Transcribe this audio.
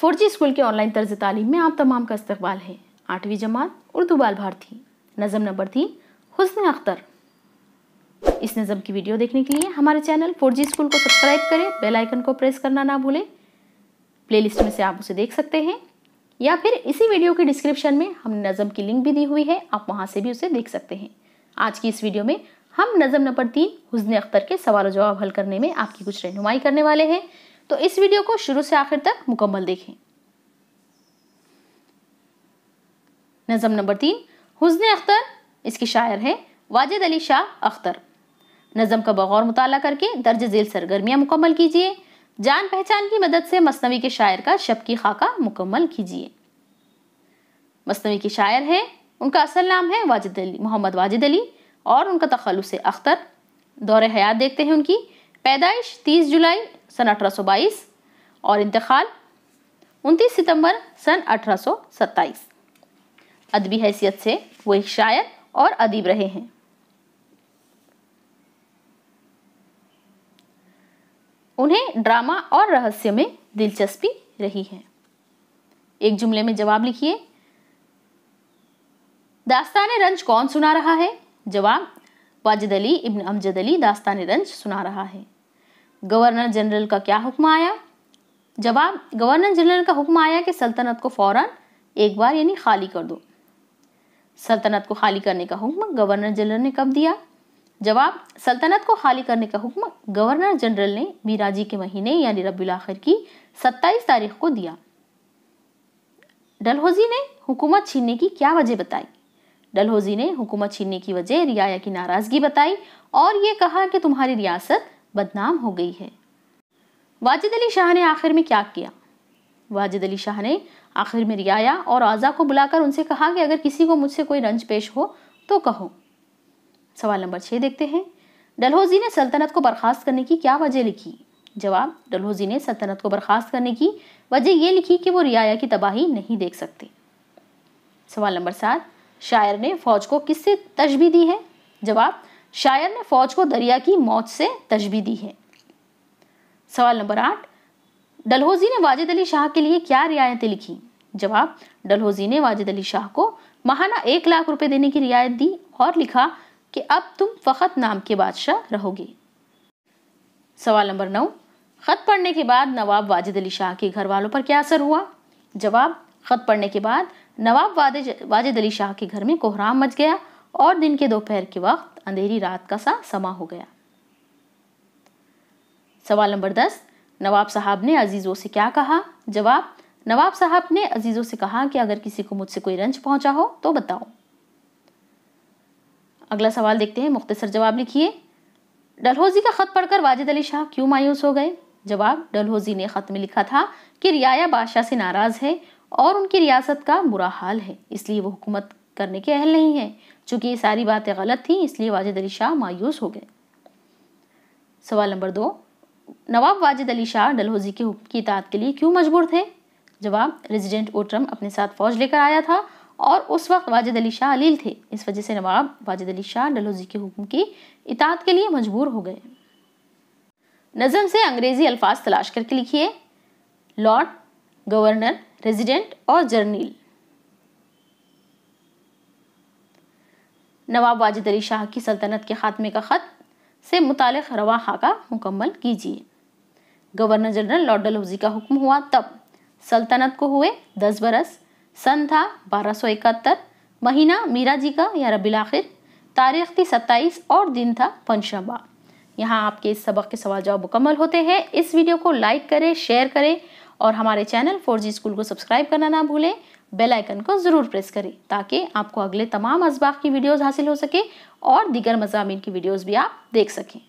four G school के online तर्ज तालीम में आप तमाम का इस्तकबाल है आठवीं जमात उर्दू बाल भारती नज़म नंबर थी हुसन अख्तर इस नज़म की वीडियो देखने के लिए हमारे चैनल फोर जी स्कूल को सब्सक्राइब करें बेल आइकन को प्रेस करना ना भूलें प्लेलिस्ट में से आप उसे देख सकते हैं या फिर इसी वीडियो के डिस्क्रिप्शन में हमने नज़म की लिंक भी दी हुई है आप वहाँ से भी उसे देख सकते हैं आज की इस वीडियो में हम नज़म नंबर तीन हुजन अख्तर के सवाल जवाब हल करने में आपकी कुछ रहनुमाई करने वाले हैं तो इस वीडियो को शुरू से आखिर तक मुकम्मल देखें नज़म नंबर तीन हुजन अख्तर इसके शायर हैं वाजिद अली शाह अख्तर नज़म का बगौर मुताल करके दर्ज झेल सरगर्मियाँ मुकम्मल कीजिए जान पहचान की मदद से मसनवी के शायर का शब की खाका मुकम्मल कीजिए मसनवी के शायर हैं उनका असल नाम है वाजिद अली मोहम्मद वाजिद अली और उनका तखलुस अख्तर दौर हयात देखते हैं उनकी पैदाइश 30 जुलाई सन 1822 और इंतकाल 29 सितंबर सन 1827 अदबी हैसियत से वो एक शायर और अदीब रहे हैं उन्हें ड्रामा और रहस्य में दिलचस्पी रही है एक जुमले में जवाब लिखिए दास्तान रंज कौन सुना रहा है जवाब वाजिद अली इब्न अमजद अली दास्तान रंज सुना रहा है गवर्नर जनरल का क्या हुक्म आया जवाब गवर्नर जनरल का हुक्म आया कि सल्तनत को फौरन एक बार यानी खाली कर दो सल्तनत को खाली करने का हुक्म गवर्नर जनरल ने कब दिया जवाब सल्तनत को खाली करने का हुक्म गवर्नर जनरल ने मीराजी के महीने यानी रबी आखिर की 27 तारीख को दिया डलहोजी ने हुकूमत छीनने की क्या वजह बताई डलहौजी ने हुकूमत छीनने की वजह रियाया की नाराज़गी बताई और ये कहा कि तुम्हारी रियासत बदनाम हो गई है वाजिद अली शाह ने आखिर में क्या किया वाजिद अली शाह ने आखिर में रियाया और आज़ा को बुलाकर उनसे कहा कि अगर किसी को मुझसे कोई रंज पेश हो तो कहो सवाल नंबर छः देखते हैं डलहौजी ने सल्तनत को बर्खास्त करने की क्या वजह लिखी जवाब डलहौजी ने सल्तनत को बर्खास्त करने की वजह यह लिखी कि वो रियाया की तबाही नहीं देख सकते सवाल नंबर सात शायर ने फौज को किससे तशबी दी है जवाब शायर ने फौज को दरिया की मौत से तशबी दी है सवाल नंबर आठ डलहौजी ने वाजिद अली शाह के लिए क्या रियायतें लिखी जवाब डलहौजी ने वाजिद अली शाह को महाना एक लाख रुपए देने की रियायत दी और लिखा कि अब तुम फ़खत नाम के बादशाह रहोगे सवाल नंबर नौ ख़त पढ़ने के बाद नवाब वाजिद अली शाह के घर वालों पर क्या असर हुआ जवाब ख़त पढ़ने के बाद नवाब वाजिद वाजिद अली शाह के घर में कोहराम मच गया और दिन के दोपहर के वक्त अंधेरी रात का सा समा हो गया सवाल नंबर दस नवाब साहब ने अजीज़ों से क्या कहा जवाब नवाब साहब ने अजीज़ों से कहा कि अगर किसी को मुझसे कोई रंज पहुंचा हो तो बताओ अगला सवाल देखते हैं मुख्तसर जवाब लिखिए डलहौजी का ख़त पढ़कर वाजिद अली शाह क्यों मायूस हो गए जवाब डलहौजी ने ख़त में लिखा था कि रियाया बादशाह से नाराज़ है और उनकी रियासत का बुरा हाल है इसलिए वो हुकूमत करने के अहल नहीं है चूंकि ये सारी बातें गलत थी इसलिए वाजिद अली शाह मायूस हो गए सवाल नंबर दो नवाब वाजिद अली शाह डलहौजी के हुक्म की इतात के लिए क्यों मजबूर थे जवाब रेजिडेंट ओट्रम अपने साथ फौज लेकर आया था और उस वक्त वाजिद अली शाह अलील थे इस वजह से नवाब वाजिद अली शाह डलहौजी के हुक्म की इतात के लिए मजबूर हो गए नज़म से अंग्रेज़ी अल्फाज तलाश करके लिखिए लॉर्ड गवर्नर रेजिडेंट और जर्नील नवाब वाजिद अली शाह की सल्तनत के खात्मे का ख़त से मुतल रवा का मुकम्मल कीजिए गवर्नर जनरल लॉर्ड डलहौजी का हुक्म हुआ तब सल्तनत को हुए दस बरस सन था बारह सौ इकहत्तर महीना मीरा जी का या रबी आखिर तारीख थी सत्ताईस और दिन था पंचशबा यहाँ आपके इस सबक के सवाल जवाब मुकम्मल होते हैं इस वीडियो को लाइक करें शेयर करें और हमारे चैनल फोर जी स्कूल को सब्सक्राइब करना ना भूलें बेल आइकन को ज़रूर प्रेस करें ताकि आपको अगले तमाम इसबाक की वीडियोस हासिल हो सके और दीगर मजामी की वीडियोस भी आप देख सकें